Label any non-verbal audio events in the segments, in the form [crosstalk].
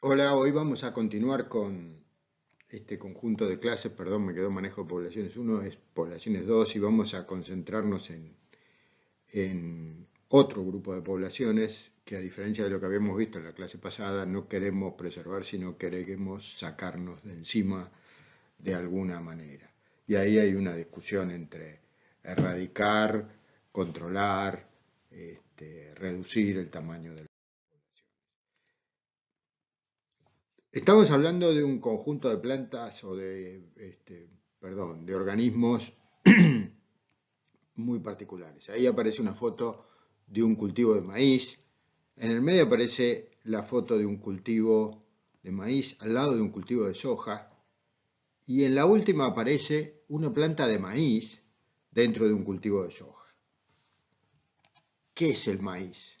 Hola, hoy vamos a continuar con este conjunto de clases, perdón, me quedó manejo de poblaciones 1, es poblaciones 2 y vamos a concentrarnos en, otro grupo de poblaciones que a diferencia de lo que habíamos visto en la clase pasada, no queremos preservar, sino queremos sacarnos de encima de alguna manera. Y ahí hay una discusión entre erradicar, controlar, este, reducir el tamaño del Estamos hablando de un conjunto de plantas o de, este, perdón, de organismos [clears throat] muy particulares. Ahí aparece una foto de un cultivo de maíz. En el medio aparece la foto de un cultivo de maíz al lado de un cultivo de soja. Y en la última aparece una planta de maíz dentro de un cultivo de soja. ¿Qué es el maíz?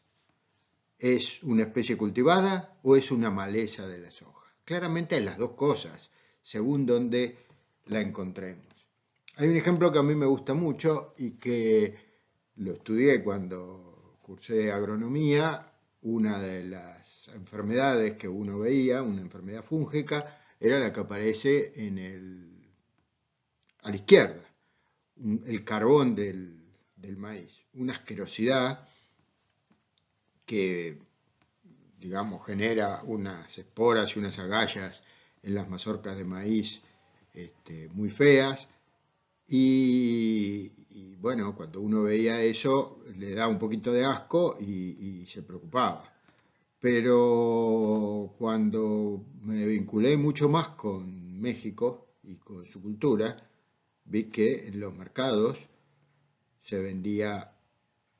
¿Es una especie cultivada o es una maleza de las hojas? Claramente es las dos cosas, según donde la encontremos. Hay un ejemplo que a mí me gusta mucho y que lo estudié cuando cursé agronomía. Una de las enfermedades que uno veía, una enfermedad fúngica, era la que aparece en el, a la izquierda, el carbón del, del maíz. Una asquerosidad que, digamos, genera unas esporas y unas agallas en las mazorcas de maíz este, muy feas. Y, bueno, cuando uno veía eso, le daba un poquito de asco y se preocupaba. Pero cuando me vinculé mucho más con México y con su cultura, vi que en los mercados se vendía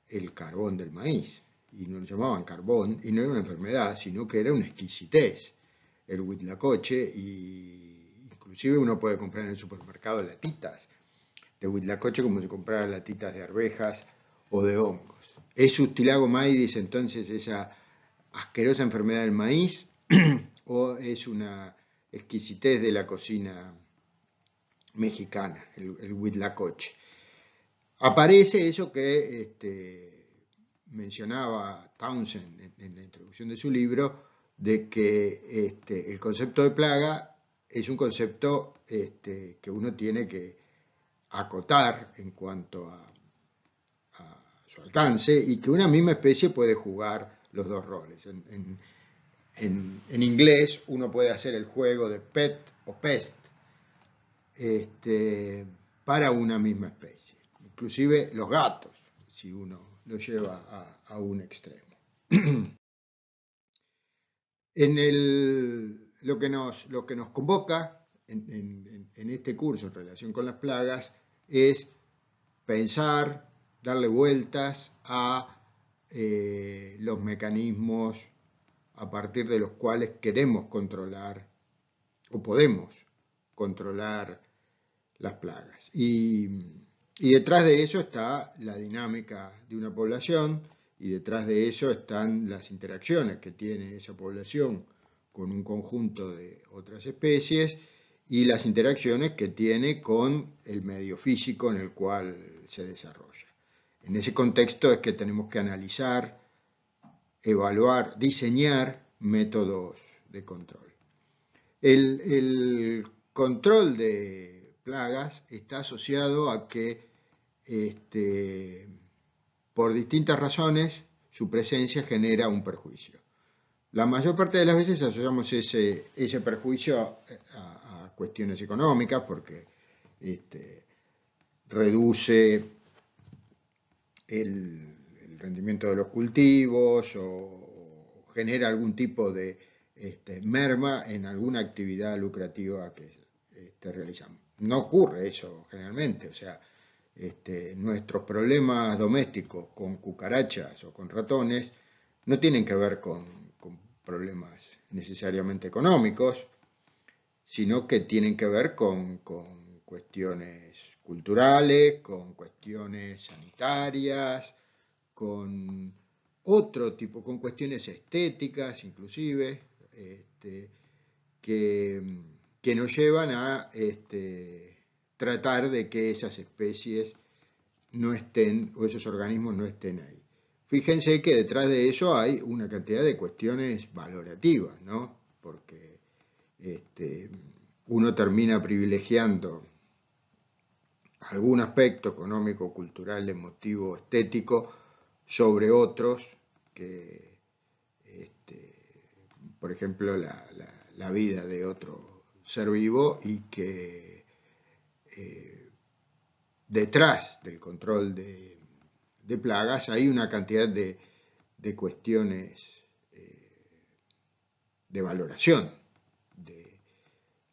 el carbón del maíz y no lo llamaban carbón, y no era una enfermedad, sino que era una exquisitez. El huitlacoche, y inclusive uno puede comprar en el supermercado latitas de huitlacoche como si comprara latitas de arvejas o de hongos. Es maíz, entonces esa asquerosa enfermedad del maíz [clears throat] o es una exquisitez de la cocina mexicana, el, el huitlacoche. Aparece eso que este, mencionaba Townsend en, la introducción de su libro, de que este, el concepto de plaga es un concepto este, que uno tiene que acotar en cuanto a, su alcance y que una misma especie puede jugar los dos roles. En, inglés uno puede hacer el juego de pet o pest este, para una misma especie, inclusive los gatos, si uno lo lleva a, un extremo. [clears throat] en el, lo, que nos, lo que nos convoca en, este curso en relación con las plagas es pensar, darle vueltas a eh, los mecanismos a partir de los cuales queremos controlar o podemos controlar las plagas. Y y detrás de eso está la dinámica de una población y detrás de eso están las interacciones que tiene esa población con un conjunto de otras especies y las interacciones que tiene con el medio físico en el cual se desarrolla. En ese contexto es que tenemos que analizar, evaluar, diseñar métodos de control. El, control de plagas está asociado a que este, por distintas razones, su presencia genera un perjuicio. La mayor parte de las veces asociamos ese, perjuicio a, cuestiones económicas porque este, reduce el, rendimiento de los cultivos o, genera algún tipo de este, merma en alguna actividad lucrativa que realizamos. No ocurre eso generalmente, o sea, este, nuestros problemas domésticos con cucarachas o con ratones no tienen que ver con, problemas necesariamente económicos, sino que tienen que ver con, cuestiones culturales, con cuestiones sanitarias, con otro tipo, con cuestiones estéticas inclusive, este, que, que, nos llevan a este, tratar de que esas especies no estén o esos organismos no estén ahí. Fíjense que detrás de eso hay una cantidad de cuestiones valorativas, ¿no? Porque este, uno termina privilegiando algún aspecto económico, cultural, emotivo, estético sobre otros que, este, por ejemplo, la vida de otro ser vivo y que eh, detrás del control de, plagas hay una cantidad de, cuestiones eh, de valoración de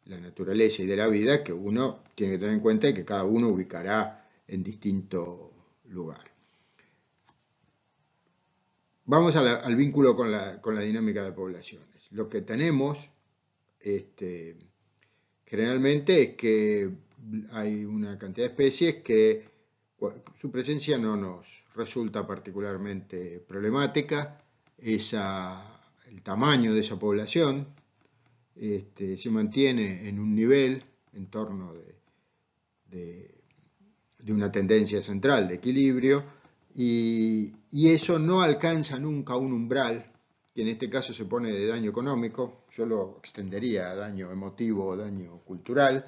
la naturaleza y de la vida que uno tiene que tener en cuenta y que cada uno ubicará en distinto lugar. Vamos al vínculo con la, dinámica de poblaciones. Lo que tenemos este, generalmente es que hay una cantidad de especies que su presencia no nos resulta particularmente problemática, el tamaño de esa población este, se mantiene en un nivel en torno de, una tendencia central de equilibrio y, y, eso no alcanza nunca un umbral que en este caso se pone de daño económico, yo lo extendería a daño emotivo o daño cultural,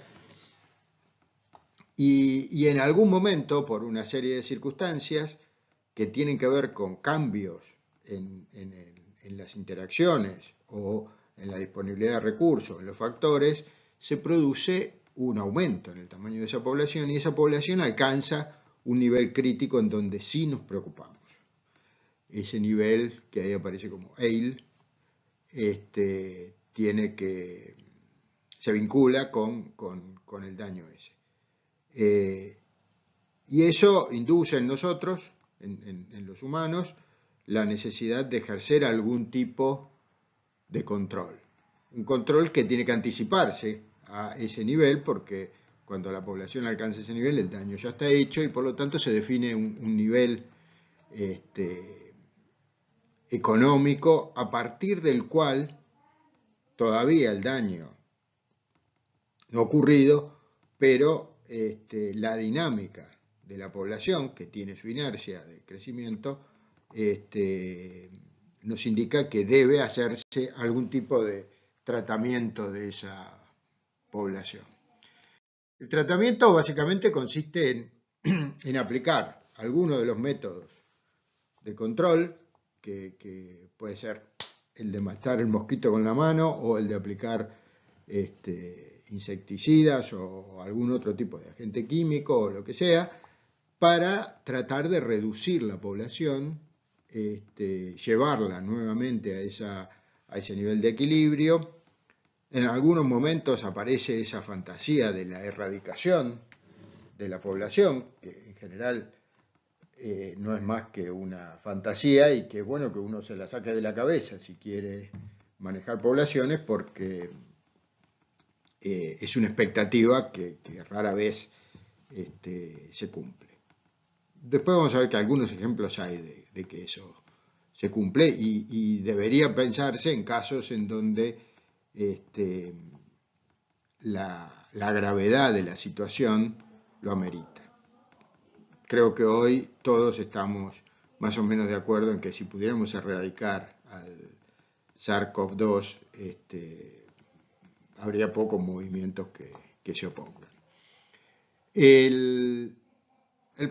y, en algún momento, por una serie de circunstancias que tienen que ver con cambios en, las interacciones o en la disponibilidad de recursos, en los factores, se produce un aumento en el tamaño de esa población y esa población alcanza un nivel crítico en donde sí nos preocupamos. Ese nivel que ahí aparece como EIL este, tiene que, se vincula con el daño ese. Eh, y eso induce en nosotros, en, los humanos, la necesidad de ejercer algún tipo de control. Un control que tiene que anticiparse a ese nivel porque cuando la población alcanza ese nivel el daño ya está hecho y por lo tanto se define un, nivel este, económico a partir del cual todavía el daño no ha ocurrido, pero este, la dinámica de la población, que tiene su inercia de crecimiento, este, nos indica que debe hacerse algún tipo de tratamiento de esa población. El tratamiento básicamente consiste en, [clears throat] aplicar alguno de los métodos de control, que, puede ser el de matar el mosquito con la mano o el de aplicar este, insecticidas o algún otro tipo de agente químico o lo que sea, para tratar de reducir la población, este, llevarla nuevamente a, esa, a ese nivel de equilibrio. En algunos momentos aparece esa fantasía de la erradicación de la población, que en general eh, no es más que una fantasía y que es bueno que uno se la saque de la cabeza si quiere manejar poblaciones porque eh, es una expectativa que, rara vez este, se cumple. Después vamos a ver que algunos ejemplos hay de, que eso se cumple y, debería pensarse en casos en donde este, la, gravedad de la situación lo amerita. Creo que hoy todos estamos más o menos de acuerdo en que si pudiéramos erradicar al SARS-CoV-2 este, habría pocos movimientos que, se opongan. El,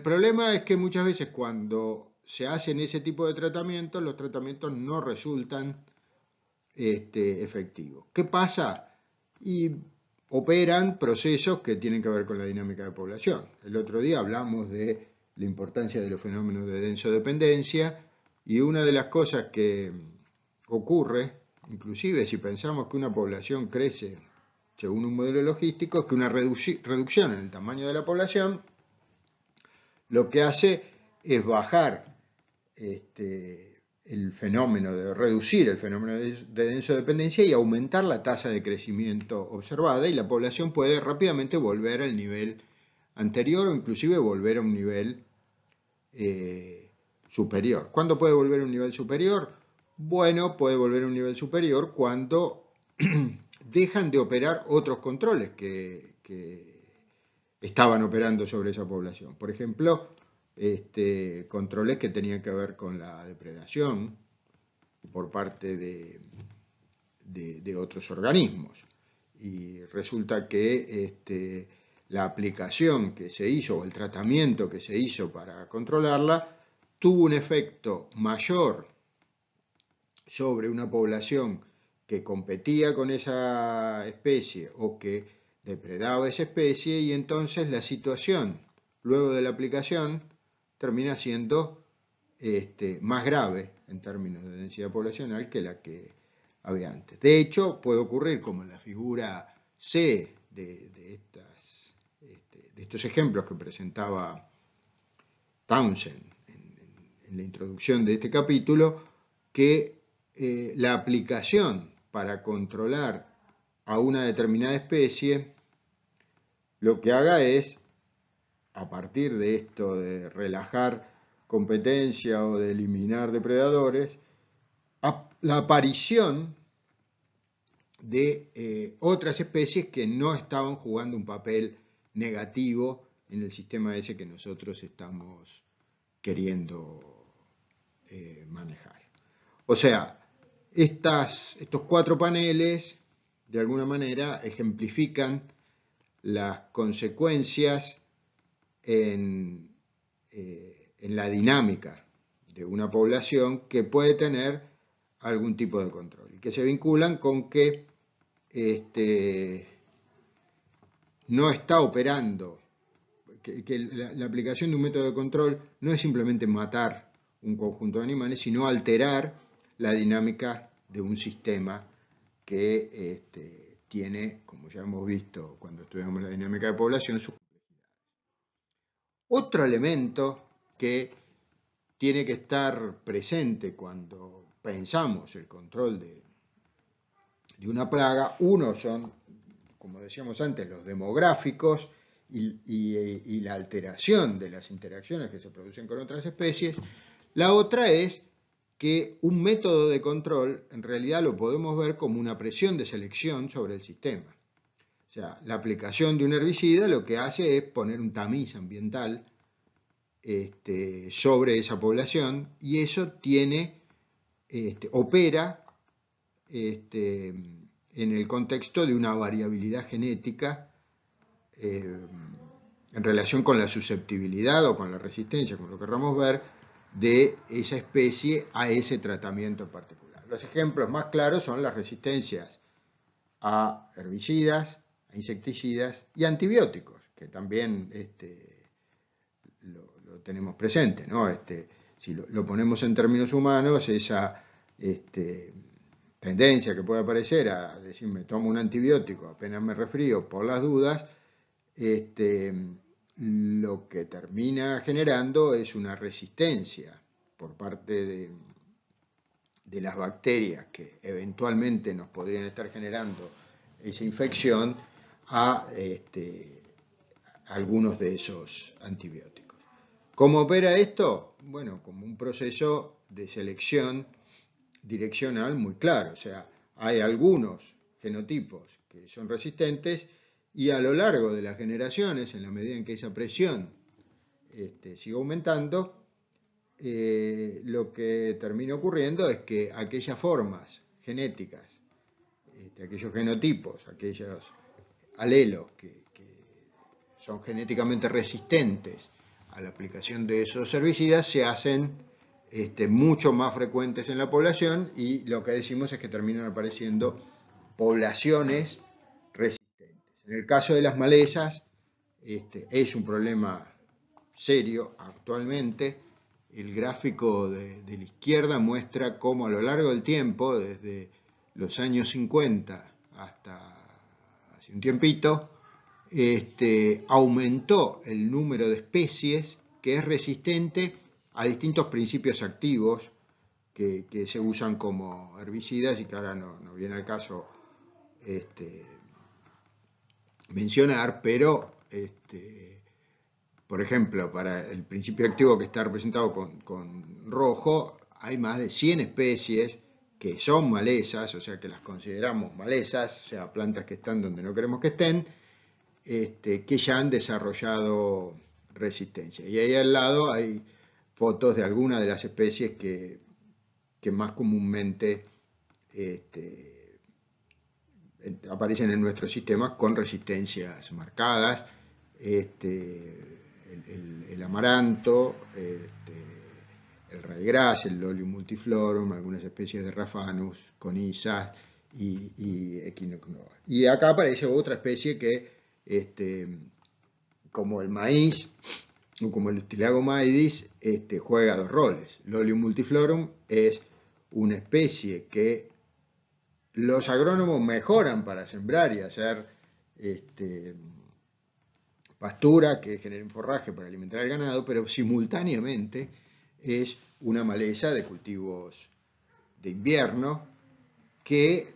problema es que muchas veces cuando se hacen ese tipo de tratamientos, los tratamientos no resultan este, efectivos. ¿Qué pasa? Y operan procesos que tienen que ver con la dinámica de población. El otro día hablamos de la importancia de los fenómenos de densodependencia y una de las cosas que ocurre Inclusive si pensamos que una población crece según un modelo logístico, es que una reducción en el tamaño de la población lo que hace es bajar este, el fenómeno, de reducir el fenómeno de dependencia y aumentar la tasa de crecimiento observada y la población puede rápidamente volver al nivel anterior o inclusive volver a un nivel eh, superior. ¿Cuándo puede volver a un nivel superior? bueno puede volver a un nivel superior cuando [clears throat] dejan de operar otros controles que, estaban operando sobre esa población. Por ejemplo, este, controles que tenían que ver con la depredación por parte de, otros organismos. Y resulta que este, la aplicación que se hizo o el tratamiento que se hizo para controlarla tuvo un efecto mayor sobre una población que competía con esa especie o que depredaba esa especie y entonces la situación luego de la aplicación termina siendo este, más grave en términos de densidad poblacional que la que había antes. De hecho, puede ocurrir como en la figura C este, de, estos ejemplos que presentaba Townsend en, en la introducción de este capítulo, que eh, la aplicación para controlar a una determinada especie, lo que haga es, a partir de esto de relajar competencia o de eliminar depredadores, la aparición de eh, otras especies que no estaban jugando un papel negativo en el sistema ese que nosotros estamos queriendo eh, manejar. O sea, estos cuatro paneles, de alguna manera, ejemplifican las consecuencias eh, en, la dinámica de una población que puede tener algún tipo de control y que se vinculan con que este, no está operando, que, la, aplicación de un método de control no es simplemente matar un conjunto de animales, sino alterar la dinámica de un sistema que este, tiene, como ya hemos visto cuando estudiamos la dinámica de población, sus complejidades. Otro elemento que tiene que estar presente cuando pensamos el control de, una plaga, uno son, como decíamos antes, los demográficos, y, la alteración de las interacciones que se producen con otras especies. La otra es que un método de control en realidad lo podemos ver como una presión de selección sobre el sistema. O sea, la aplicación de un herbicida lo que hace es poner un tamiz ambiental este, sobre esa población y eso tiene, este, opera este, en el contexto de una variabilidad genética eh, en relación con la susceptibilidad o con la resistencia, como lo querramos ver, de esa especie a ese tratamiento particular. Los ejemplos más claros son las resistencias a herbicidas, a insecticidas y antibióticos, que también este, lo, tenemos presente. ¿no? Este, si lo, ponemos en términos humanos, esa este, tendencia que puede aparecer a decir me tomo un antibiótico apenas me refrío por las dudas, este, lo que termina generando es una resistencia por parte de, las bacterias que eventualmente nos podrían estar generando esa infección a este, algunos de esos antibióticos. ¿Cómo opera esto? Bueno, como un proceso de selección direccional muy claro. O sea, hay algunos genotipos que son resistentes y a lo largo de las generaciones, en la medida en que esa presión este, sigue aumentando, eh, lo que termina ocurriendo es que aquellas formas genéticas, este, aquellos genotipos, aquellos alelos que, son genéticamente resistentes a la aplicación de esos herbicidas se hacen este, mucho más frecuentes en la población y lo que decimos es que terminan apareciendo poblaciones en el caso de las malezas, este, es un problema serio actualmente. El gráfico de, la izquierda muestra cómo a lo largo del tiempo, desde los años 50 hasta hace un tiempito, este, aumentó el número de especies que es resistente a distintos principios activos que, se usan como herbicidas y que ahora no, viene al caso este, mencionar, pero, este, por ejemplo, para el principio activo que está representado con, rojo, hay más de 100 especies que son malezas, o sea que las consideramos malezas, o sea, plantas que están donde no queremos que estén, este, que ya han desarrollado resistencia. Y ahí al lado hay fotos de algunas de las especies que, más comúnmente este, eh, aparecen en nuestro sistema con resistencias marcadas, este, el, el, el, amaranto, este, el raigras, el lolium multiflorum, algunas especies de rafanus, conisas y, y Y acá aparece otra especie que, este, como el maíz o como el ustilago maidis, este, juega dos roles. Lolium multiflorum es una especie que los agrónomos mejoran para sembrar y hacer este, pastura que generen forraje para alimentar al ganado, pero simultáneamente es una maleza de cultivos de invierno que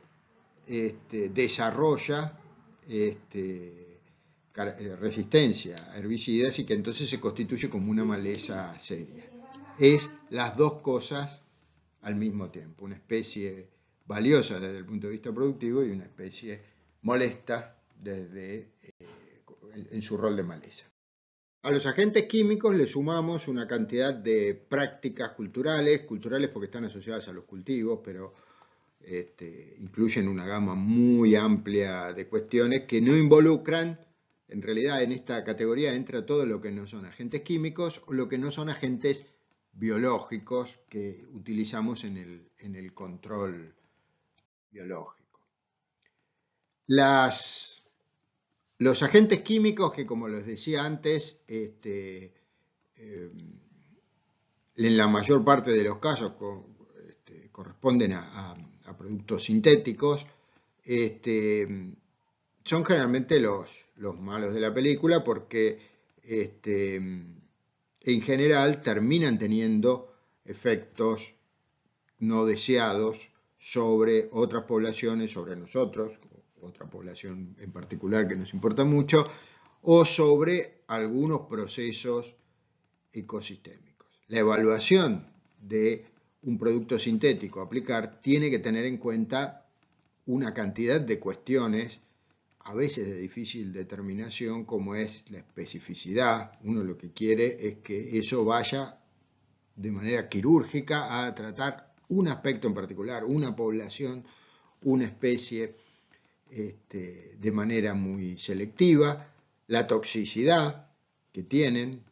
este, desarrolla este, eh, resistencia a herbicidas y que entonces se constituye como una maleza seria. Es las dos cosas al mismo tiempo, una especie valiosa desde el punto de vista productivo y una especie molesta desde, eh, en su rol de maleza. A los agentes químicos le sumamos una cantidad de prácticas culturales, culturales porque están asociadas a los cultivos, pero este, incluyen una gama muy amplia de cuestiones que no involucran, en realidad en esta categoría entra todo lo que no son agentes químicos o lo que no son agentes biológicos que utilizamos en el, en el control biológico. los agentes químicos que, como les decía antes, este, em, en la mayor parte de los casos este, corresponden a, productos sintéticos, este, son generalmente los, malos de la película porque en general terminan teniendo efectos no deseados sobre otras poblaciones, sobre nosotros, otra población en particular que nos importa mucho, o sobre algunos procesos ecosistémicos. La evaluación de un producto sintético aplicar tiene que tener en cuenta una cantidad de cuestiones, a veces de difícil determinación, como es la especificidad. Uno lo que quiere es que eso vaya de manera quirúrgica a tratar un aspecto en particular, una población, una especie este, de manera muy selectiva, la toxicidad que tienen,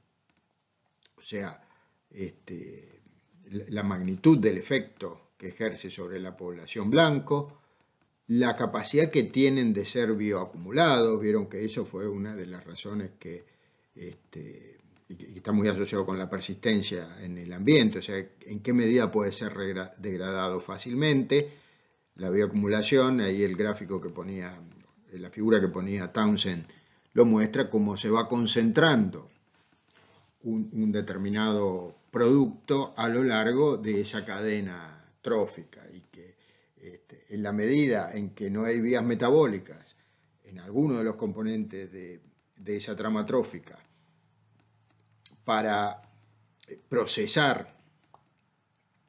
o sea, este, la magnitud del efecto que ejerce sobre la población blanco, la capacidad que tienen de ser bioacumulados, vieron que eso fue una de las razones que este, y está muy asociado con la persistencia en el ambiente, o sea, en qué medida puede ser degradado fácilmente, la bioacumulación, ahí el gráfico que ponía, la figura que ponía Townsend lo muestra cómo se va concentrando un, determinado producto a lo largo de esa cadena trófica y que este, en la medida en que no hay vías metabólicas en alguno de los componentes de esa trama trófica para eh, procesar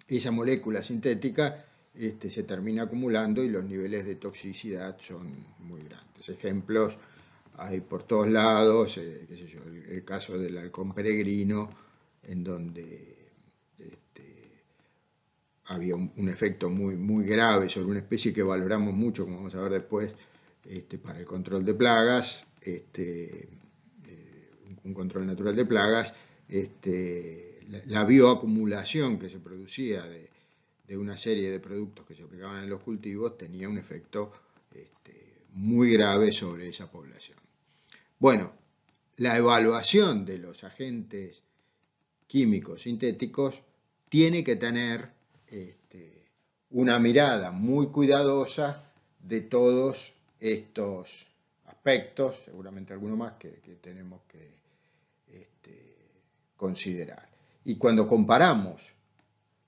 esa molécula sintética este, se termina acumulando y los niveles de toxicidad son muy grandes. Ejemplos hay por todos lados, eh, el, caso del halcón peregrino, en donde este, había un, efecto muy, muy grave sobre una especie que valoramos mucho, como vamos a ver después, este, para el control de plagas, eh, un control natural de plagas, este, la, bioacumulación que se producía de, una serie de productos que se aplicaban en los cultivos tenía un efecto este, muy grave sobre esa población. Bueno, la evaluación de los agentes químicos sintéticos tiene que tener este, una mirada muy cuidadosa de todos estos aspectos, seguramente alguno más que, tenemos que considerar. Y cuando comparamos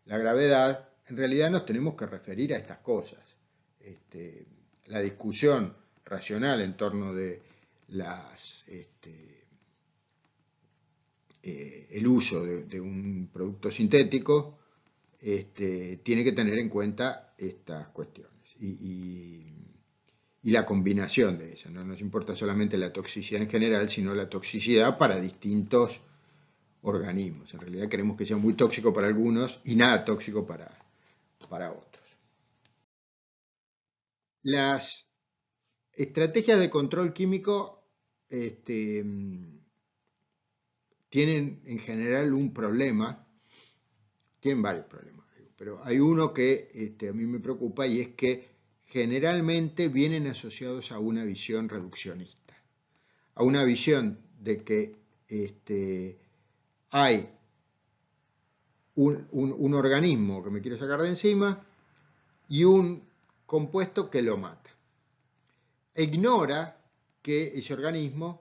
la gravedad, en realidad nos tenemos que referir a estas cosas. Este, la discusión racional en torno de las, este, eh, el uso de, un producto sintético este, tiene que tener en cuenta estas cuestiones y, y la combinación de eso. No nos importa solamente la toxicidad en general, sino la toxicidad para distintos organismos. En realidad queremos que sea muy tóxico para algunos y nada tóxico para, para otros. Las estrategias de control químico este, tienen en general un problema, tienen varios problemas, pero hay uno que este, a mí me preocupa y es que generalmente vienen asociados a una visión reduccionista, a una visión de que este, hay un, organismo que me quiero sacar de encima y un compuesto que lo mata. ignora que ese organismo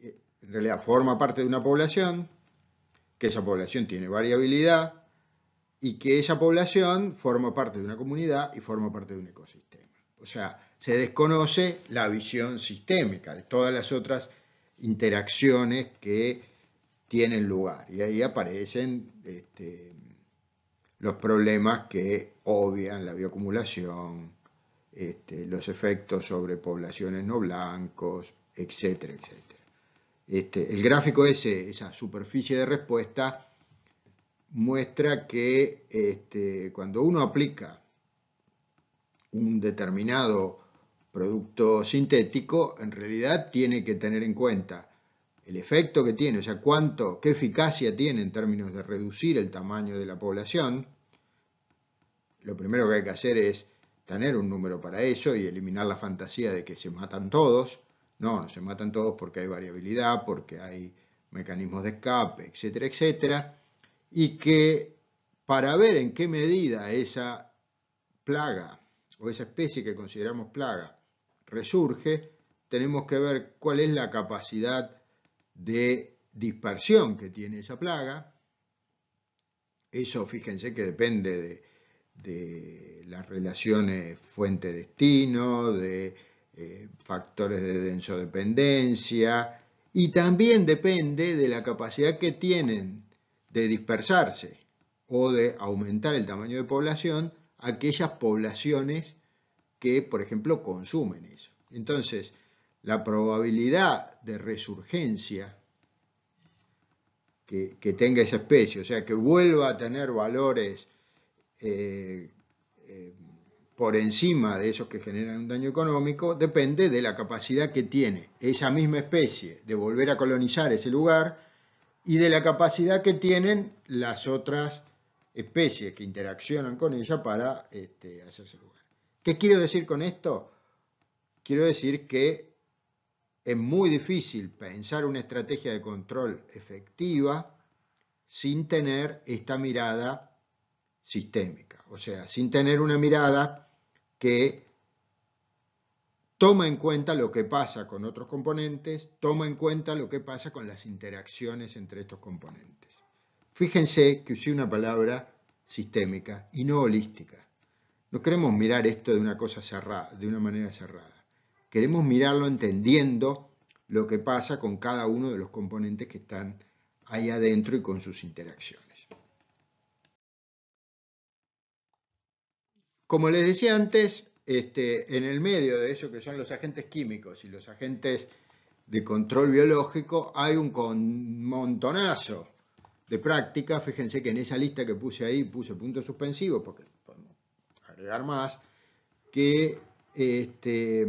eh, en realidad forma parte de una población, que esa población tiene variabilidad y que esa población forma parte de una comunidad y forma parte de un ecosistema. O sea, se desconoce la visión sistémica de todas las otras interacciones que tienen lugar. Y ahí aparecen este, los problemas que obvian la bioacumulación, este, los efectos sobre poblaciones no blancos, etcétera, etcétera. Este, el gráfico ese, esa superficie de respuesta, muestra que cuando uno aplica un determinado producto sintético, en realidad tiene que tener en cuenta el efecto que tiene, o sea, cuánto, qué eficacia tiene en términos de reducir el tamaño de la población, lo primero que hay que hacer es tener un número para eso y eliminar la fantasía de que se matan todos. No, no se matan todos porque hay variabilidad, porque hay mecanismos de escape, etcétera, etcétera. Y que para ver en qué medida esa plaga o esa especie que consideramos plaga resurge, tenemos que ver cuál es la capacidad de dispersión que tiene esa plaga. Eso fíjense que depende de, las relaciones fuente-destino, de eh, factores de densodependencia y también depende de la capacidad que tienen de dispersarse o de aumentar el tamaño de población aquellas poblaciones que, por ejemplo, consumen eso. Entonces, la probabilidad de resurgencia que, tenga esa especie, o sea, que vuelva a tener valores eh, eh, por encima de esos que generan un daño económico, depende de la capacidad que tiene esa misma especie de volver a colonizar ese lugar y de la capacidad que tienen las otras especies que interaccionan con ella para este, hacerse lugar. ¿Qué quiero decir con esto? Quiero decir que es muy difícil pensar una estrategia de control efectiva sin tener esta mirada sistémica, o sea, sin tener una mirada que toma en cuenta lo que pasa con otros componentes, toma en cuenta lo que pasa con las interacciones entre estos componentes. Fíjense que usé una palabra sistémica y no holística. No queremos mirar esto de una cosa cerrada, de una manera cerrada queremos mirarlo entendiendo lo que pasa con cada uno de los componentes que están ahí adentro y con sus interacciones. Como les decía antes, este, en el medio de eso que son los agentes químicos y los agentes de control biológico hay un montonazo de prácticas. Fíjense que en esa lista que puse ahí puse punto suspensivo, porque podemos agregar más que este,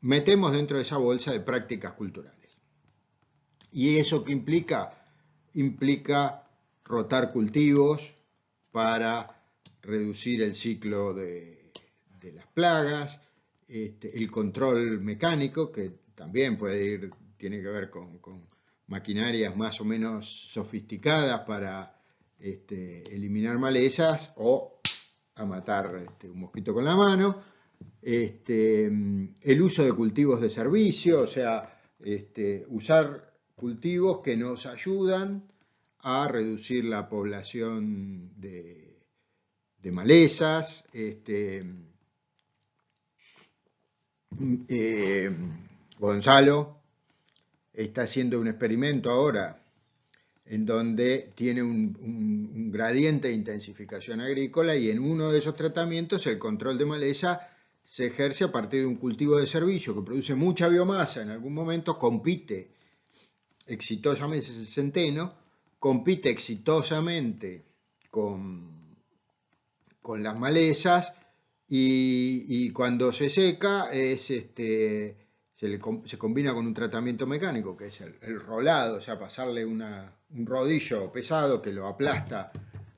metemos dentro de esa bolsa de prácticas culturales. ¿Y eso qué implica? Implica rotar cultivos para reducir el ciclo de, las plagas, este, el control mecánico, que también puede ir, tiene que ver con, maquinarias más o menos sofisticadas para este, eliminar malezas o a matar un mosquito con la mano, este, el uso de cultivos de servicio, o sea, este, usar cultivos que nos ayudan a reducir la población de, malezas, este, eh, Gonzalo está haciendo un experimento ahora en donde tiene un, gradiente de intensificación agrícola y en uno de esos tratamientos el control de maleza se ejerce a partir de un cultivo de servicio que produce mucha biomasa, en algún momento compite exitosamente, el centeno, compite exitosamente con, con las malezas y, cuando se seca es este, se, combina con un tratamiento mecánico, que es el, rolado, o sea, pasarle un rodillo pesado que lo aplasta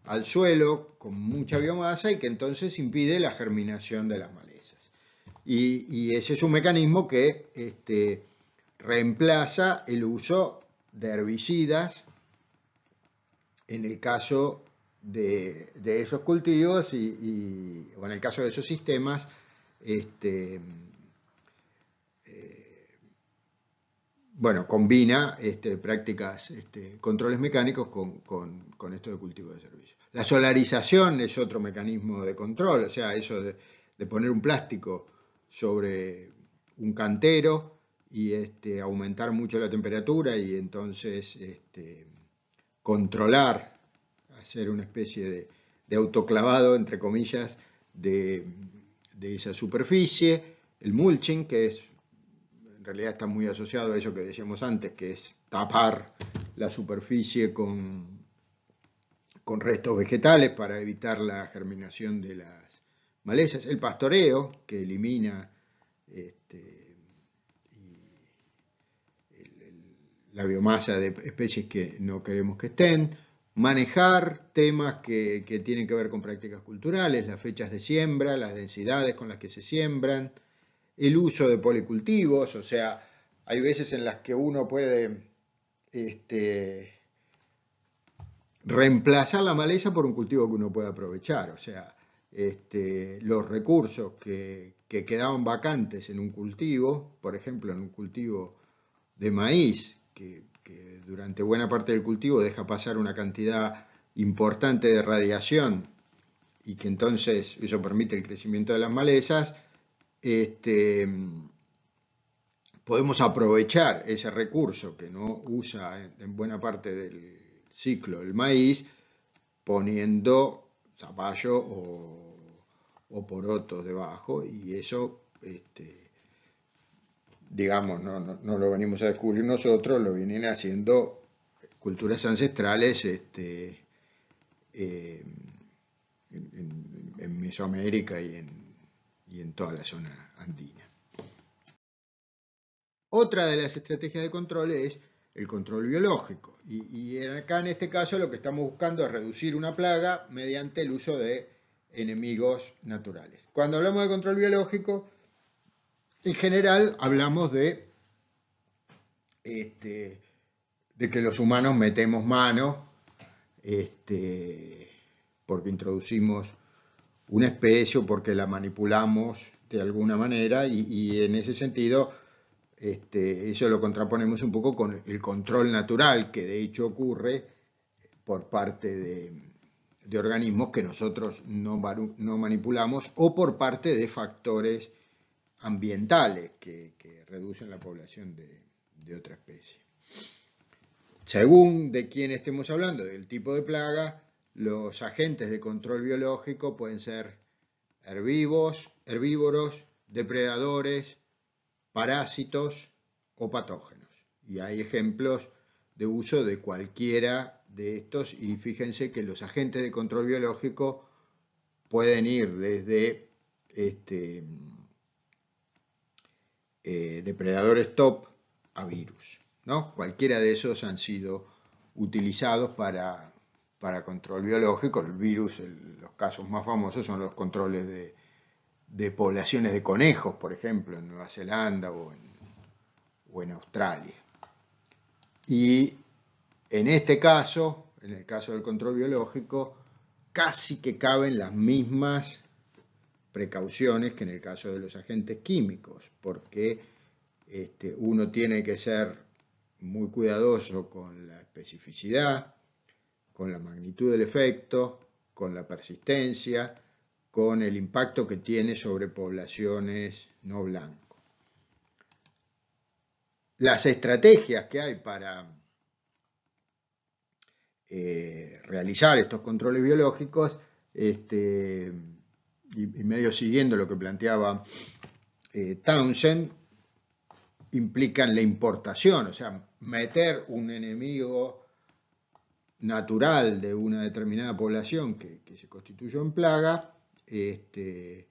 al suelo con mucha biomasa y que entonces impide la germinación de las malezas. Y, ese es un mecanismo que este, reemplaza el uso de herbicidas en el caso de, esos cultivos y, o en el caso de esos sistemas este, eh, bueno, combina este, prácticas, controles mecánicos con, esto de cultivo de servicio. La solarización es otro mecanismo de control, o sea, eso de poner un plástico sobre un cantero y este, aumentar mucho la temperatura y entonces este, controlar, hacer una especie de, autoclavado, entre comillas, de, esa superficie. El mulching, que es en realidad está muy asociado a eso que decíamos antes, que es tapar la superficie con, con restos vegetales para evitar la germinación de la malezas, el pastoreo, que elimina este, la biomasa de especies que no queremos que estén, manejar temas que, tienen que ver con prácticas culturales, las fechas de siembra, las densidades con las que se siembran, el uso de policultivos, o sea, hay veces en las que uno puede este, reemplazar la maleza por un cultivo que uno puede aprovechar, o sea, este, los recursos que, quedaban vacantes en un cultivo, por ejemplo, en un cultivo de maíz, que, durante buena parte del cultivo deja pasar una cantidad importante de radiación y que entonces eso permite el crecimiento de las malezas, este, podemos aprovechar ese recurso que no usa en buena parte del ciclo el maíz, poniendo zapallo o, o porotos debajo y eso, este, digamos, no, lo venimos a descubrir nosotros, lo vienen haciendo culturas ancestrales este, eh, en, Mesoamérica y en, y en toda la zona andina. Otra de las estrategias de control es el control biológico. Y, acá en este caso lo que estamos buscando es reducir una plaga mediante el uso de enemigos naturales. Cuando hablamos de control biológico, en general hablamos de, este, de que los humanos metemos mano este, porque introducimos una especie o porque la manipulamos de alguna manera y en ese sentido eso este, lo contraponemos un poco con el control natural que de hecho ocurre por parte de, organismos que nosotros no, manipulamos o por parte de factores ambientales que, reducen la población de, de otra especie. Según de quién estemos hablando, del tipo de plaga, los agentes de control biológico pueden ser herbivos, herbívoros, depredadores, parásitos o patógenos. Y hay ejemplos de uso de cualquiera de estos y fíjense que los agentes de control biológico pueden ir desde este, eh, depredadores top a virus. ¿no? Cualquiera de esos han sido utilizados para, control biológico. El virus, los casos más famosos son los controles de, de poblaciones de conejos, por ejemplo, en Nueva Zelanda o en, Australia. Y en este caso, en el caso del control biológico, casi que caben las mismas precauciones que en el caso de los agentes químicos, porque este, uno tiene que ser muy cuidadoso con la especificidad, con la magnitud del efecto, con la persistencia, con el impacto que tiene sobre poblaciones no blancas. Las estrategias que hay para eh, realizar estos controles biológicos, este, y, medio siguiendo lo que planteaba eh, Townsend, implican la importación, o sea, meter un enemigo natural de una determinada población que, que se constituyó en plaga este,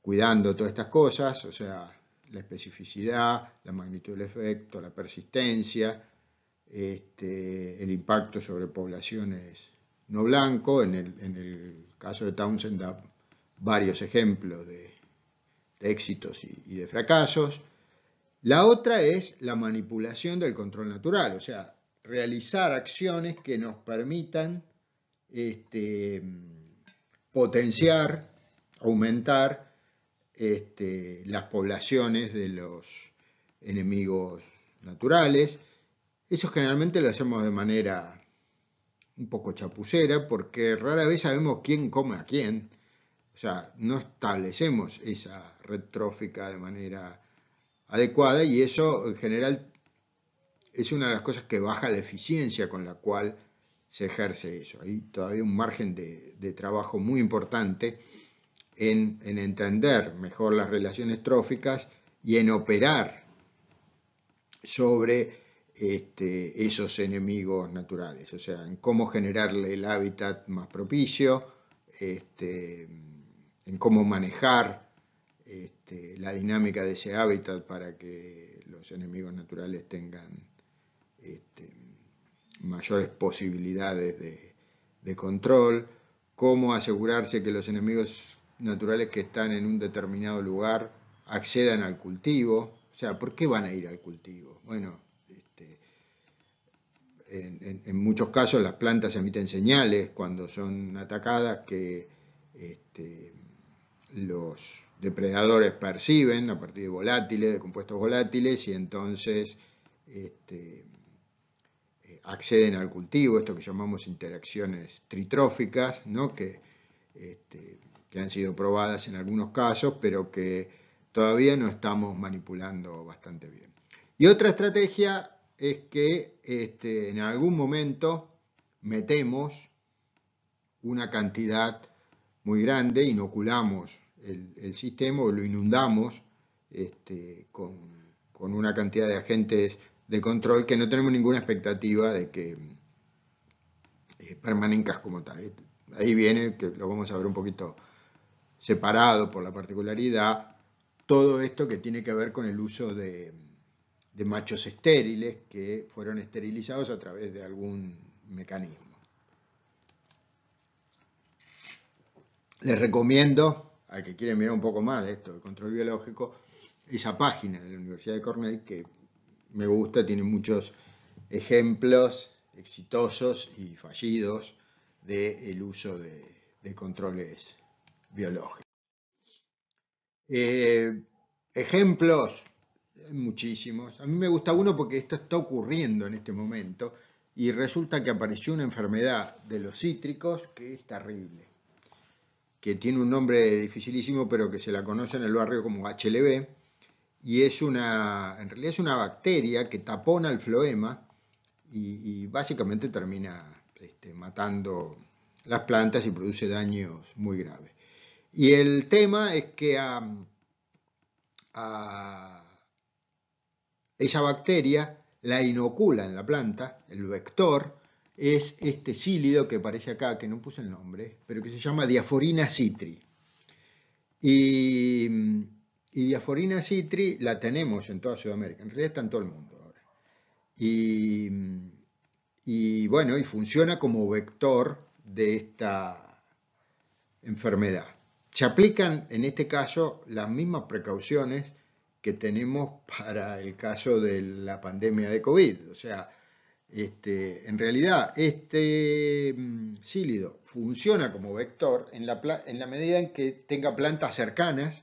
cuidando todas estas cosas, o sea, la especificidad, la magnitud del efecto, la persistencia, este, el impacto sobre poblaciones no blanco. En el, caso de Townsend da varios ejemplos de, éxitos y, de fracasos. La otra es la manipulación del control natural, o sea, realizar acciones que nos permitan este, potenciar aumentar este, las poblaciones de los enemigos naturales. Eso generalmente lo hacemos de manera un poco chapucera porque rara vez sabemos quién come a quién. O sea, no establecemos esa red trófica de manera adecuada y eso en general es una de las cosas que baja la eficiencia con la cual se ejerce eso. Hay todavía un margen de trabajo muy importante en, entender mejor las relaciones tróficas y en operar sobre este, esos enemigos naturales, o sea, en cómo generarle el hábitat más propicio, este, en cómo manejar este, la dinámica de ese hábitat para que los enemigos naturales tengan mayores posibilidades de control, cómo asegurarse que los enemigos naturales que están en un determinado lugar accedan al cultivo. O sea, ¿por qué van a ir al cultivo? Bueno, este, en, muchos casos las plantas emiten señales cuando son atacadas que este, los depredadores perciben a partir de volátiles, de compuestos volátiles, y entonces este, eh, acceden al cultivo, esto que llamamos interacciones tritróficas, ¿no? que que han sido probadas en algunos casos, pero que todavía no estamos manipulando bastante bien. Y otra estrategia es que este, en algún momento metemos una cantidad muy grande, inoculamos el, sistema o lo inundamos este, con, una cantidad de agentes de control que no tenemos ninguna expectativa de que eh, permanezcas como tal. Ahí viene, que lo vamos a ver un poquito separado por la particularidad, todo esto que tiene que ver con el uso de, machos estériles que fueron esterilizados a través de algún mecanismo. Les recomiendo, al que quiere mirar un poco más de esto, de control biológico, esa página de la Universidad de Cornell que me gusta, tiene muchos ejemplos exitosos y fallidos del uso de, de controles biológicos. Eh, ejemplos, muchísimos. A mí me gusta uno porque esto está ocurriendo en este momento y resulta que apareció una enfermedad de los cítricos que es terrible, que tiene un nombre dificilísimo pero que se la conoce en el barrio como HLB y es una, en realidad es una bacteria que tapona el floema y, básicamente termina este, matando las plantas y produce daños muy graves. Y el tema es que um, a, esa bacteria la inocula en la planta, el vector es este sílido que aparece acá, que no puse el nombre, pero que se llama diaforina citri. Y, diaforina citri la tenemos en toda Sudamérica, en realidad está en todo el mundo ahora. y bueno, y funciona como vector de esta enfermedad se aplican en este caso las mismas precauciones que tenemos para el caso de la pandemia de COVID. O sea, este, en realidad este mm, sílido funciona como vector en la, en la medida en que tenga plantas cercanas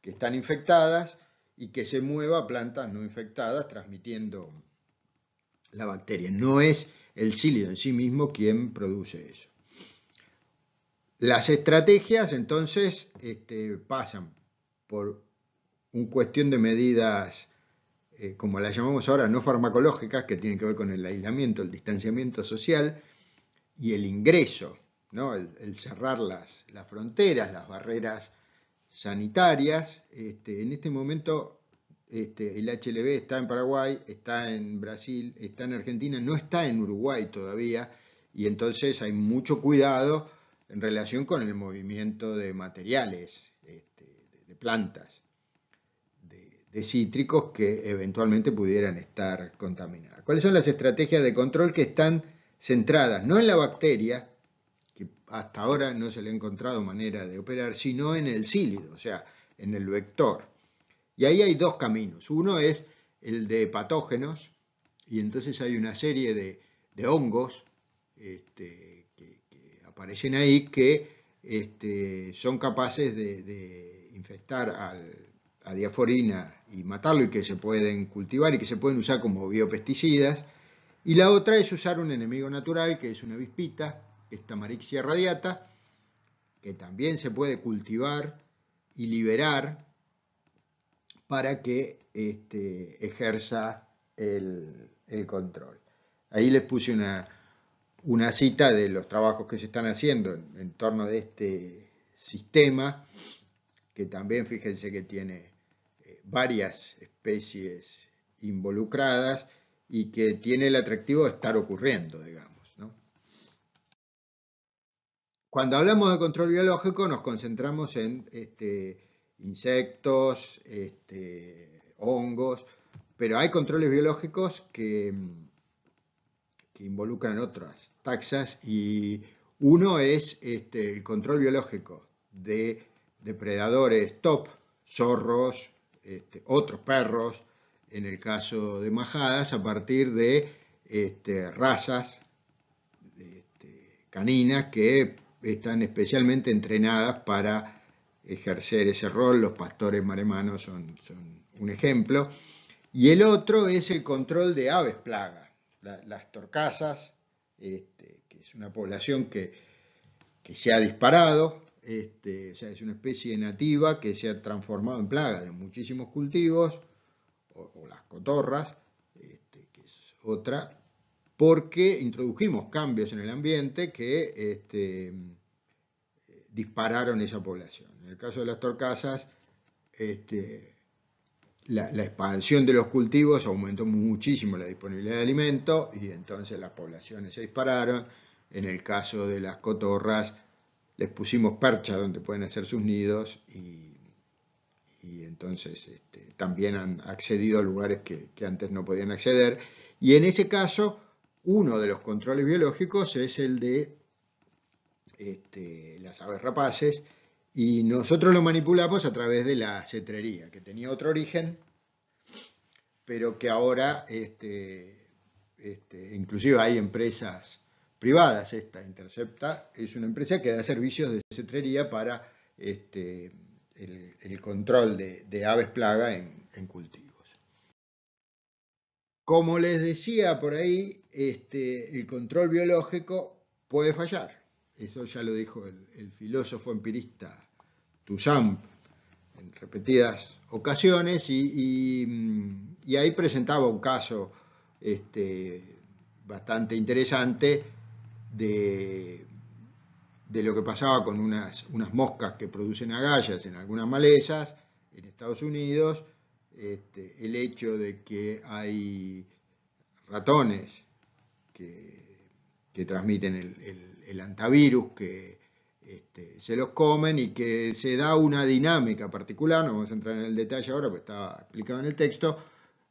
que están infectadas y que se mueva a plantas no infectadas transmitiendo la bacteria. No es el sílido en sí mismo quien produce eso. Las estrategias entonces este, pasan por una cuestión de medidas, eh, como las llamamos ahora, no farmacológicas, que tienen que ver con el aislamiento, el distanciamiento social y el ingreso, ¿no? el, cerrar las, fronteras, las barreras sanitarias. Este, en este momento este, el HLB está en Paraguay, está en Brasil, está en Argentina, no está en Uruguay todavía, y entonces hay mucho cuidado en relación con el movimiento de materiales, este, de plantas, de, cítricos que eventualmente pudieran estar contaminadas. ¿Cuáles son las estrategias de control que están centradas no en la bacteria, que hasta ahora no se le ha encontrado manera de operar, sino en el sílido, o sea, en el vector? Y ahí hay dos caminos. Uno es el de patógenos, y entonces hay una serie de, hongos, este, aparecen ahí que este, son capaces de, infectar a diaforina y matarlo y que se pueden cultivar y que se pueden usar como biopesticidas. Y la otra es usar un enemigo natural que es una vispita, esta Marixia radiata, que también se puede cultivar y liberar para que este, ejerza el control. Ahí les puse una, una cita de los trabajos que se están haciendo en, torno de este sistema, que también fíjense que tiene eh, varias especies involucradas y que tiene el atractivo de estar ocurriendo, digamos. Cuando hablamos de control biológico nos concentramos en este, insectos, este, hongos, pero hay controles biológicos que, que involucran otras taxas y uno es este, el control biológico de depredadores top, zorros, este, otros perros, en el caso de majadas, a partir de este, razas caninas que están especialmente entrenadas para ejercer ese rol. Los pastores maremanos son, un ejemplo. Y el otro es el control de aves plagas, las torcasas, este, que es una población que, se ha disparado, este, o sea, es una especie nativa que se ha transformado en plaga de muchísimos cultivos, o, las cotorras, este, que es otra, porque introdujimos cambios en el ambiente que dispararon esa población. En el caso de las torcasas, este, la, expansión de los cultivos aumentó muchísimo la disponibilidad de alimento y entonces las poblaciones se dispararon. En el caso de las cotorras, les pusimos perchas donde pueden hacer sus nidos y, entonces este, también han accedido a lugares que, antes no podían acceder. Y en ese caso, uno de los controles biológicos es el de este, las aves rapaces, y nosotros lo manipulamos a través de la cetrería, que tenía otro origen, pero que ahora, este, este, inclusive hay empresas privadas, esta Intercepta es una empresa que da servicios de cetrería para este, el, control de, aves plaga en, cultivos. Como les decía por ahí, este, el control biológico puede fallar. Eso ya lo dijo el, el filósofo empirista Duchamp en repetidas ocasiones mm, y, ahí presentaba un caso este, bastante interesante de, de, lo que pasaba con unas, unas moscas que producen agallas en algunas malezas en Estados Unidos, este, el hecho de que hay ratones que, transmiten el, el, el antivirus que este, se los comen y que se da una dinámica particular, no vamos a entrar en el detalle ahora porque está explicado en el texto,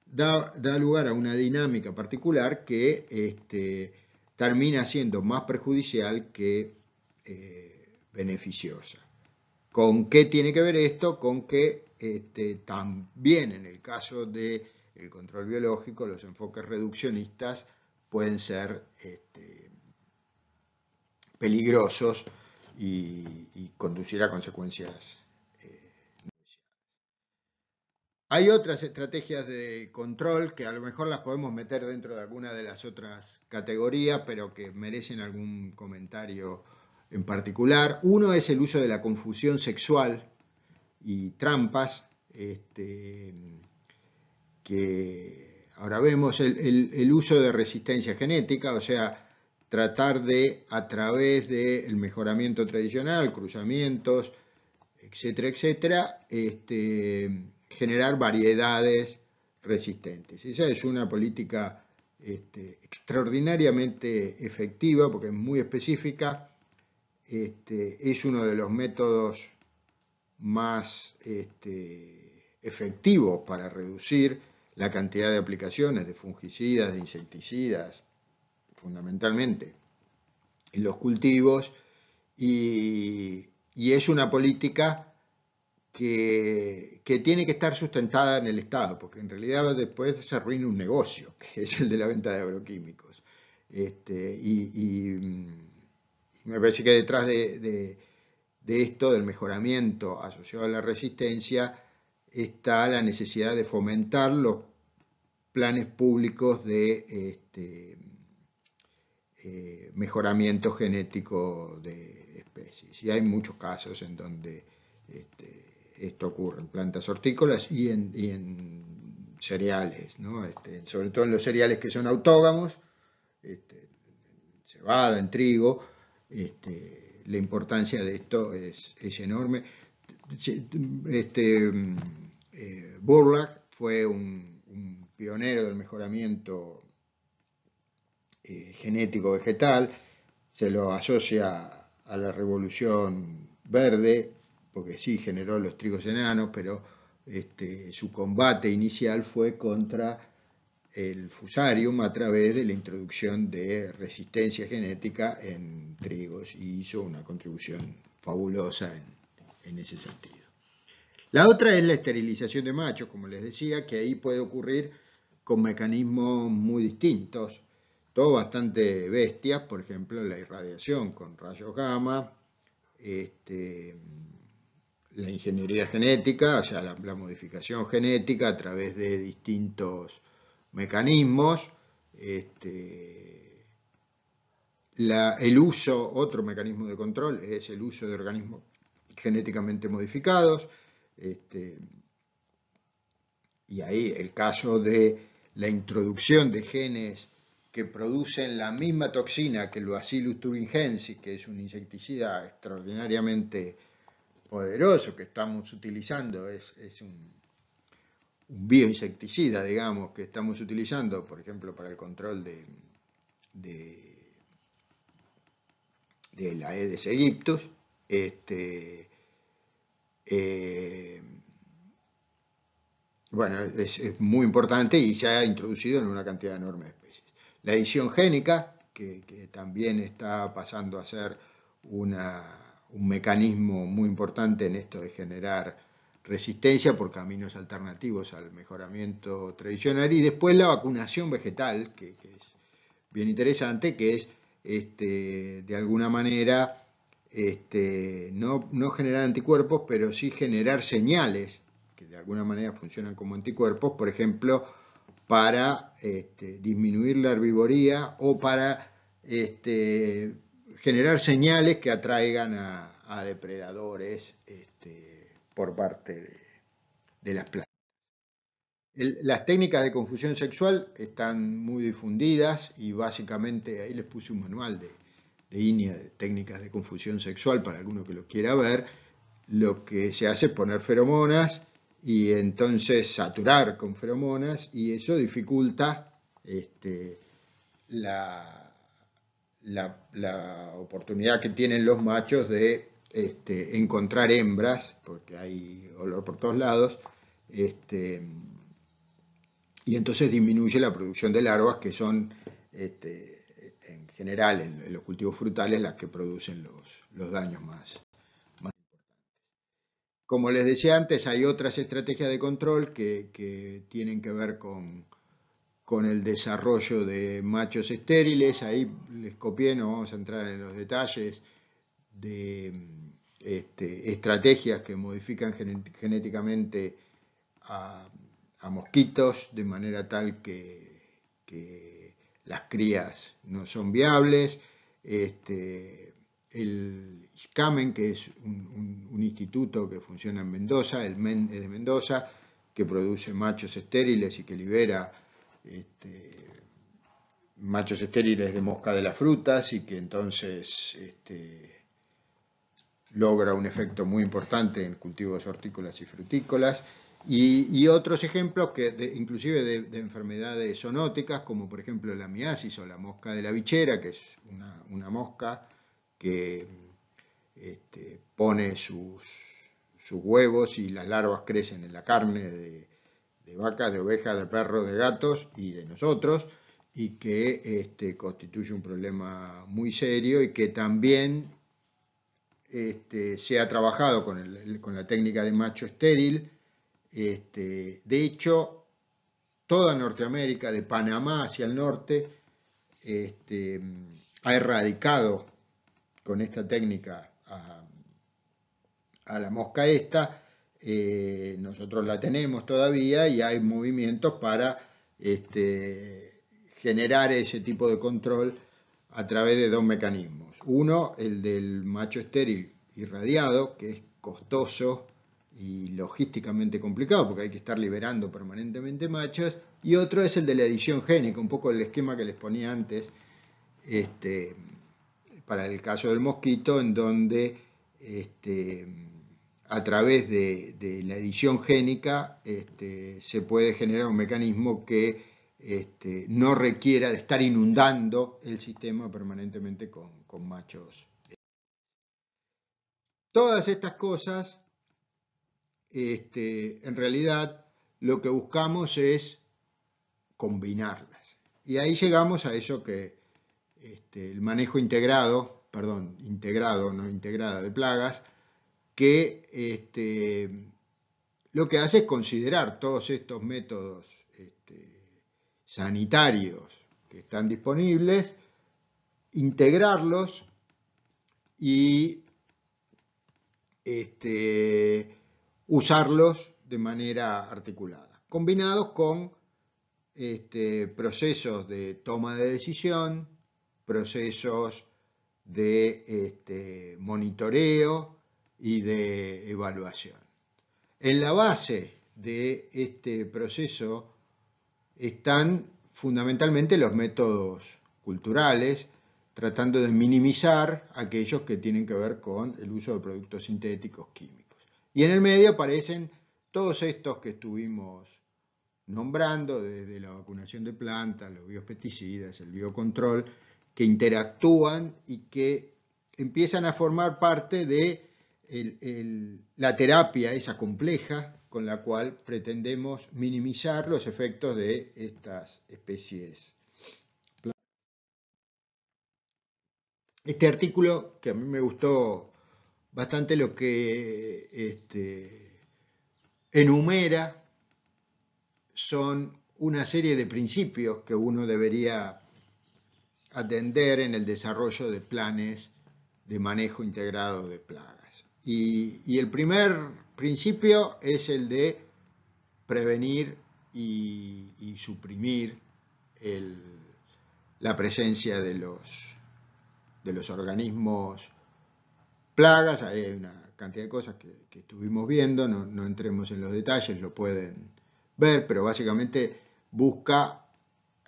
da, lugar a una dinámica particular que este, termina siendo más perjudicial que eh, beneficiosa. ¿Con qué tiene que ver esto? Con que este, también en el caso del control biológico los enfoques reduccionistas pueden ser peligrosos y, conducirá a consecuencias. Eh, hay otras estrategias de control que a lo mejor las podemos meter dentro de alguna de las otras categorías, pero que merecen algún comentario en particular. Uno es el uso de la confusión sexual y trampas, este, que ahora vemos el uso de resistencia genética, o sea, tratar de, a través del mejoramiento tradicional, cruzamientos, etcétera, etcétera, este, generar variedades resistentes. Esa es una política este, extraordinariamente efectiva porque es muy específica, este, es uno de los métodos más efectivos para reducir la cantidad de aplicaciones de fungicidas, de insecticidas, fundamentalmente en los cultivos y, es una política que, tiene que estar sustentada en el Estado, porque en realidad después se arruina un negocio, que es el de la venta de agroquímicos. Este, y, me parece que detrás de, esto, del mejoramiento asociado a la resistencia, está la necesidad de fomentar los planes públicos de, este, eh, mejoramiento genético de especies. Y hay muchos casos en donde este, esto ocurre en plantas hortícolas y en, cereales, este, sobre todo en los cereales que son autógamos, en este, cebada, en trigo. la importancia de esto es, enorme. Este, eh, fue un, un, pionero del mejoramiento eh, genético vegetal, se lo asocia a la revolución verde, porque sí generó los trigos enanos, pero este, su combate inicial fue contra el fusarium a través de la introducción de resistencia genética en trigos y hizo una contribución fabulosa en ese sentido. La otra es la esterilización de machos, como les decía, que ahí puede ocurrir con mecanismos muy distintos. Todo bastante bestias, por ejemplo, la irradiación con rayos gamma, este, la ingeniería genética, o sea, la, modificación genética a través de distintos mecanismos, este, el uso, otro mecanismo de control es el uso de organismos genéticamente modificados, este, y ahí el caso de la introducción de genes que producen la misma toxina que el Bacillus thuringiensis, que es un insecticida extraordinariamente poderoso que estamos utilizando, es, un, bioinsecticida, digamos, que estamos utilizando, por ejemplo, para el control de, de, la Aedes aegyptus, este, eh, bueno, es, es muy importante y se ha introducido en una cantidad enorme la edición génica, que, también está pasando a ser un mecanismo muy importante en esto de generar resistencia por caminos alternativos al mejoramiento tradicional. Y después la vacunación vegetal, que, es bien interesante, que es este, de alguna manera este, no, no generar anticuerpos, pero sí generar señales que de alguna manera funcionan como anticuerpos, por ejemplo, para este, disminuir la herbivoría o para este, generar señales que atraigan a, depredadores este, por parte de, las plantas. las técnicas de confusión sexual están muy difundidas y básicamente ahí les puse un manual de, línea de técnicas de confusión sexual para alguno que lo quiera ver. Lo que se hace es poner feromonas, y entonces saturar con feromonas y eso dificulta este, la, oportunidad que tienen los machos de este, encontrar hembras, porque hay olor por todos lados, este, y entonces disminuye la producción de larvas que son en general en, los cultivos frutales las que producen los, los daños más, como les decía antes, hay otras estrategias de control que, tienen que ver con, el desarrollo de machos estériles. Ahí les copié, no vamos a entrar en los detalles de este, estrategias que modifican genéticamente a, mosquitos de manera tal que, las crías no son viables. Este, el ISCAMEN, que es un, instituto que funciona en Mendoza, el MEN de Mendoza, que produce machos estériles y que libera este, machos estériles de mosca de las frutas y que entonces este, logra un efecto muy importante en cultivos hortícolas y frutícolas. Y, otros ejemplos, que inclusive de, enfermedades zoonóticas, como por ejemplo la miasis o la mosca de la bichera, que es una mosca que este, pone sus, sus, huevos y las larvas crecen en la carne de, vacas, de ovejas, de perros, de gatos y de nosotros, y que este, constituye un problema muy serio y que también este, se ha trabajado con, la técnica de macho estéril. de hecho, toda Norteamérica, de Panamá hacia el norte, ha erradicado con esta técnica a, la mosca esta, eh, nosotros la tenemos todavía y hay movimientos para este, generar ese tipo de control a través de dos mecanismos. Uno, el del macho estéril irradiado, que es costoso y logísticamente complicado porque hay que estar liberando permanentemente machos. Y otro es el de la edición génica, un poco el esquema que les ponía antes, este, para el caso del mosquito, en donde este, a través de, la edición génica este, se puede generar un mecanismo que este, no requiera de estar inundando el sistema permanentemente con, machos. Todas estas cosas, en realidad, lo que buscamos es combinarlas. Y ahí llegamos a eso que, este, el manejo integrado, perdón, integrado, no integrada de plagas, que este, lo que hace es considerar todos estos métodos este, sanitarios que están disponibles, integrarlos y usarlos de manera articulada, combinados con procesos de toma de decisión, procesos de este, monitoreo y de evaluación. En la base de este proceso están fundamentalmente los métodos culturales, tratando de minimizar aquellos que tienen que ver con el uso de productos sintéticos químicos. Y en el medio aparecen todos estos que estuvimos nombrando, desde la vacunación de plantas, los biopesticidas, el biocontrol, que interactúan y que empiezan a formar parte de la terapia esa compleja con la cual pretendemos minimizar los efectos de estas especies. Este artículo, que a mí me gustó bastante lo que este, enumera, son una serie de principios que uno debería atender en el desarrollo de planes de manejo integrado de plagas. Y, el primer principio es el de prevenir y, suprimir la presencia de los, de los organismos plagas. hay una cantidad de cosas que, estuvimos viendo, no, entremos en los detalles, lo pueden ver, pero básicamente busca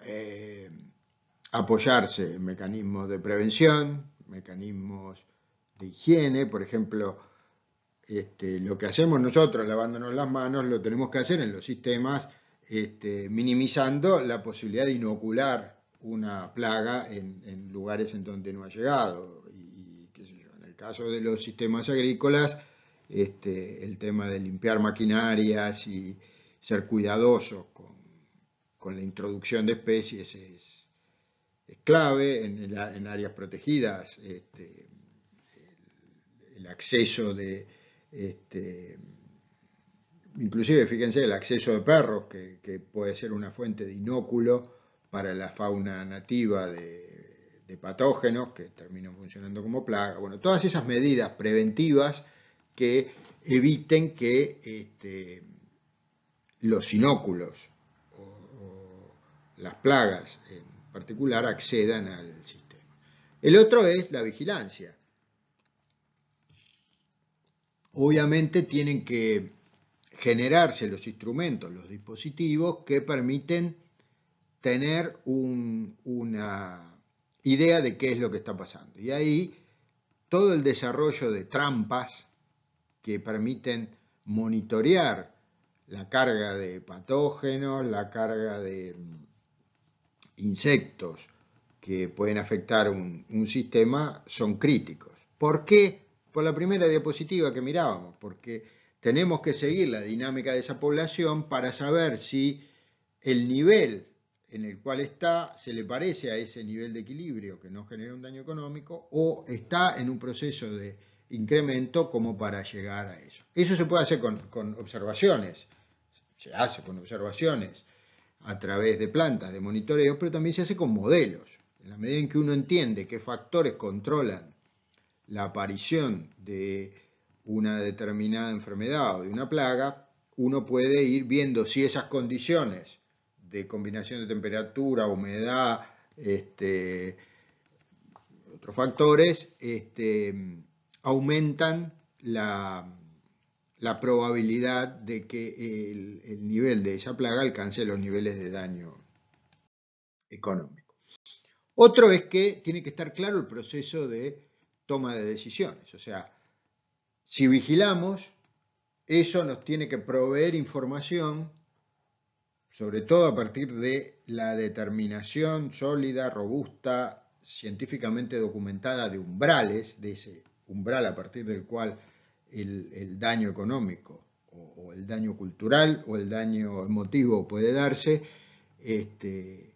eh, apoyarse en mecanismos de prevención, mecanismos de higiene, por ejemplo, este, lo que hacemos nosotros lavándonos las manos lo tenemos que hacer en los sistemas este, minimizando la posibilidad de inocular una plaga en, lugares en donde no ha llegado. Y, en el caso de los sistemas agrícolas, este, el tema de limpiar maquinarias y ser cuidadosos con, con la introducción de especies es es clave en, áreas protegidas, este, el, acceso de, este, inclusive fíjense, el acceso de perros, que, puede ser una fuente de inóculo para la fauna nativa de, patógenos que terminan funcionando como plaga. Bueno, todas esas medidas preventivas que eviten que este, los inóculos o, las plagas eh, particular accedan al sistema. El otro es la vigilancia. Obviamente tienen que generarse los instrumentos, los dispositivos que permiten tener una idea de qué es lo que está pasando. Y ahí todo el desarrollo de trampas que permiten monitorear la carga de patógenos, la carga de insectos que pueden afectar un, sistema son críticos. ¿Por qué? Por la primera diapositiva que mirábamos, porque tenemos que seguir la dinámica de esa población para saber si el nivel en el cual está se le parece a ese nivel de equilibrio que no genera un daño económico o está en un proceso de incremento como para llegar a eso. Eso se puede hacer con observaciones, se hace con observaciones a través de plantas de monitoreos, pero también se hace con modelos. En la medida en que uno entiende qué factores controlan la aparición de una determinada enfermedad o de una plaga, uno puede ir viendo si esas condiciones de combinación de temperatura, humedad, este, otros factores, este, aumentan la, la probabilidad de que eh, el, nivel de esa plaga alcance los niveles de daño económico. Otro es que tiene que estar claro el proceso de toma de decisiones. O sea, si vigilamos, eso nos tiene que proveer información, sobre todo a partir de la determinación sólida, robusta, científicamente documentada de umbrales, de ese umbral a partir del cual el, daño económico o, el daño cultural o el daño emotivo puede darse, este,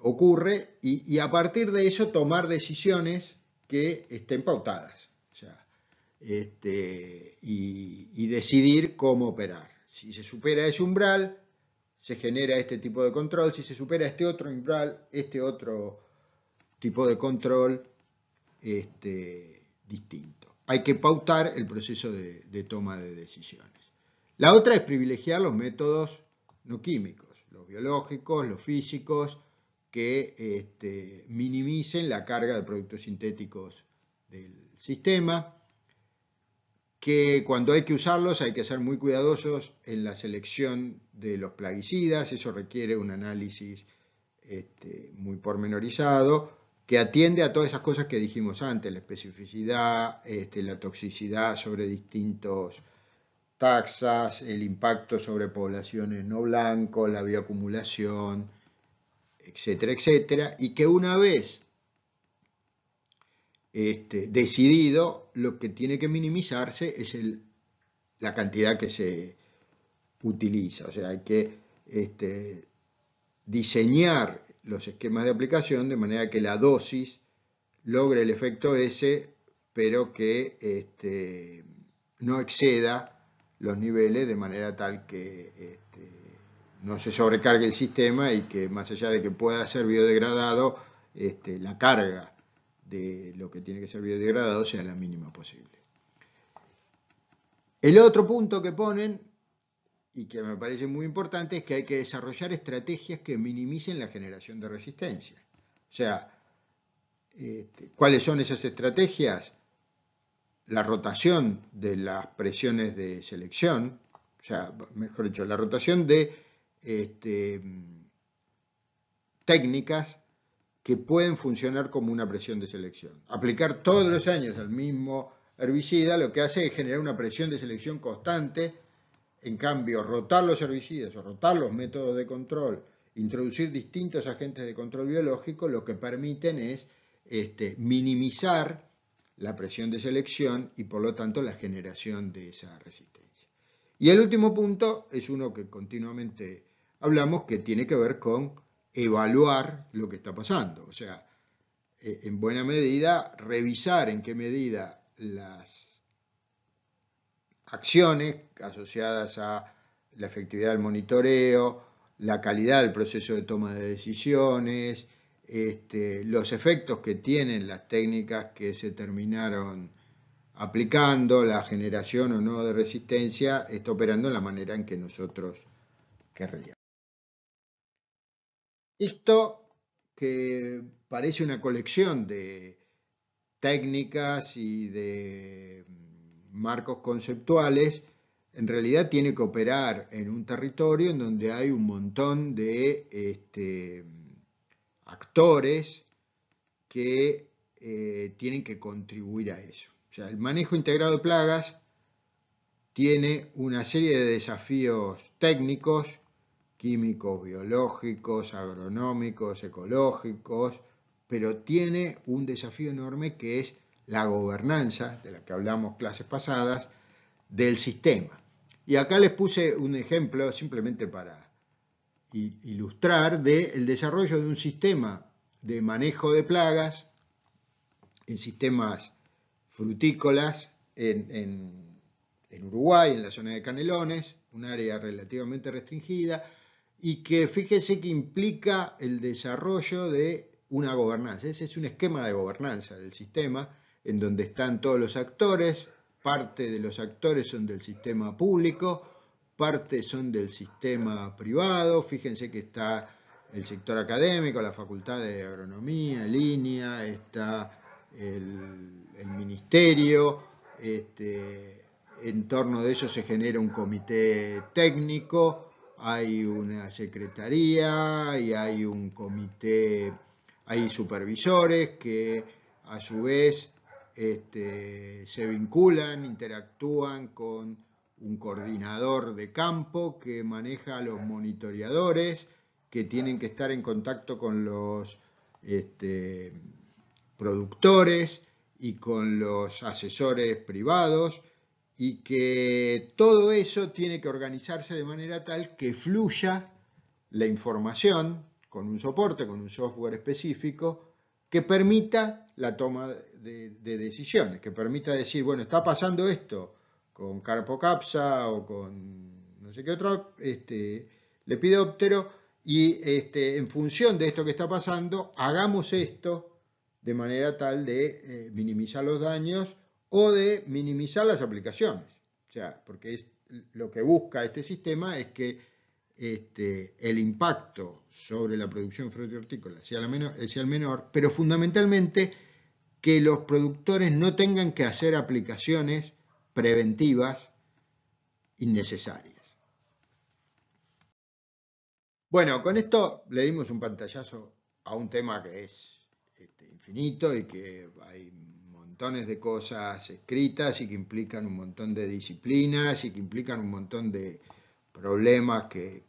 ocurre y, a partir de eso tomar decisiones que estén pautadas este, y, decidir cómo operar. Si se supera ese umbral, se genera este tipo de control, si se supera este otro umbral, este otro tipo de control este, distinto hay que pautar el proceso de, toma de decisiones. La otra es privilegiar los métodos no químicos, los biológicos, los físicos, que este, minimicen la carga de productos sintéticos del sistema, que cuando hay que usarlos hay que ser muy cuidadosos en la selección de los plaguicidas, eso requiere un análisis este, muy pormenorizado, que atiende a todas esas cosas que dijimos antes, la especificidad, este, la toxicidad sobre distintos taxas, el impacto sobre poblaciones no blancos, la bioacumulación, etcétera, etcétera, y que una vez este, decidido, lo que tiene que minimizarse es la cantidad que se utiliza, o sea, hay que este, diseñar los esquemas de aplicación de manera que la dosis logre el efecto S, pero que este, no exceda los niveles de manera tal que este, no se sobrecargue el sistema y que más allá de que pueda ser biodegradado, este, la carga de lo que tiene que ser biodegradado sea la mínima posible. El otro punto que ponen y que me parece muy importante es que hay que desarrollar estrategias que minimicen la generación de resistencia. O sea, este, ¿cuáles son esas estrategias? La rotación de las presiones de selección, o sea, mejor dicho, la rotación de este, técnicas que pueden funcionar como una presión de selección. Aplicar todos los años al mismo herbicida lo que hace es generar una presión de selección constante en cambio, rotar los herbicidas o rotar los métodos de control, introducir distintos agentes de control biológico, lo que permiten es este, minimizar la presión de selección y por lo tanto la generación de esa resistencia. Y el último punto es uno que continuamente hablamos que tiene que ver con evaluar lo que está pasando, o sea, eh, en buena medida revisar en qué medida las acciones asociadas a la efectividad del monitoreo, la calidad del proceso de toma de decisiones, este, los efectos que tienen las técnicas que se terminaron aplicando, la generación o no de resistencia, está operando en la manera en que nosotros querríamos. Esto que parece una colección de técnicas y de marcos conceptuales, en realidad tiene que operar en un territorio en donde hay un montón de este, actores que eh, tienen que contribuir a eso. O sea, el manejo integrado de plagas tiene una serie de desafíos técnicos, químicos, biológicos, agronómicos, ecológicos, pero tiene un desafío enorme que es la gobernanza, de la que hablamos clases pasadas, del sistema. Y acá les puse un ejemplo simplemente para ilustrar del desarrollo de un sistema de manejo de plagas en sistemas frutícolas en, en Uruguay, en la zona de Canelones, un área relativamente restringida, y que fíjense que implica el desarrollo de una gobernanza. Ese es un esquema de gobernanza del sistema en donde están todos los actores, parte de los actores son del sistema público, parte son del sistema privado, fíjense que está el sector académico, la Facultad de Agronomía, Línea, está el, Ministerio, este, en torno de eso se genera un comité técnico, hay una secretaría y hay un comité, hay supervisores que a su vez este, se vinculan, interactúan con un coordinador de campo que maneja a los monitoreadores que tienen que estar en contacto con los este, productores y con los asesores privados y que todo eso tiene que organizarse de manera tal que fluya la información con un soporte, con un software específico que permita la toma de, decisiones, que permita decir, bueno, está pasando esto con Carpocapsa o con no sé qué otro este, lepidóptero y este, en función de esto que está pasando, hagamos esto de manera tal de eh, minimizar los daños o de minimizar las aplicaciones. O sea, porque es, lo que busca este sistema es que este, el impacto sobre la producción frutícola sea, al eh, sea el menor, pero fundamentalmente que los productores no tengan que hacer aplicaciones preventivas innecesarias. Bueno, con esto le dimos un pantallazo a un tema que es este, infinito y que hay montones de cosas escritas y que implican un montón de disciplinas y que implican un montón de, problemas que,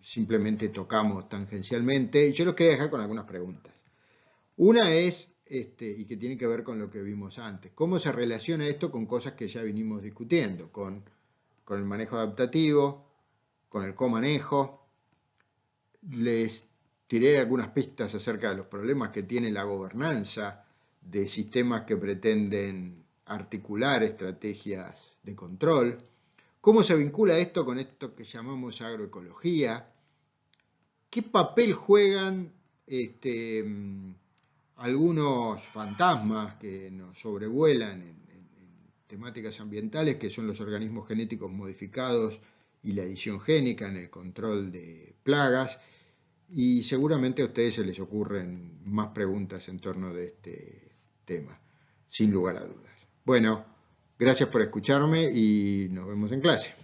simplemente tocamos tangencialmente. Yo los quería dejar con algunas preguntas. Una es, este, y que tiene que ver con lo que vimos antes, cómo se relaciona esto con cosas que ya vinimos discutiendo, con, con el manejo adaptativo, con el comanejo. Les tiré algunas pistas acerca de los problemas que tiene la gobernanza de sistemas que pretenden articular estrategias de control. ¿Cómo se vincula esto con esto que llamamos agroecología? ¿Qué papel juegan este, algunos fantasmas que nos sobrevuelan en, temáticas ambientales, que son los organismos genéticos modificados y la edición génica en el control de plagas? Y seguramente a ustedes se les ocurren más preguntas en torno de este tema, sin lugar a dudas. Bueno, Gracias por escucharme y nos vemos en clase.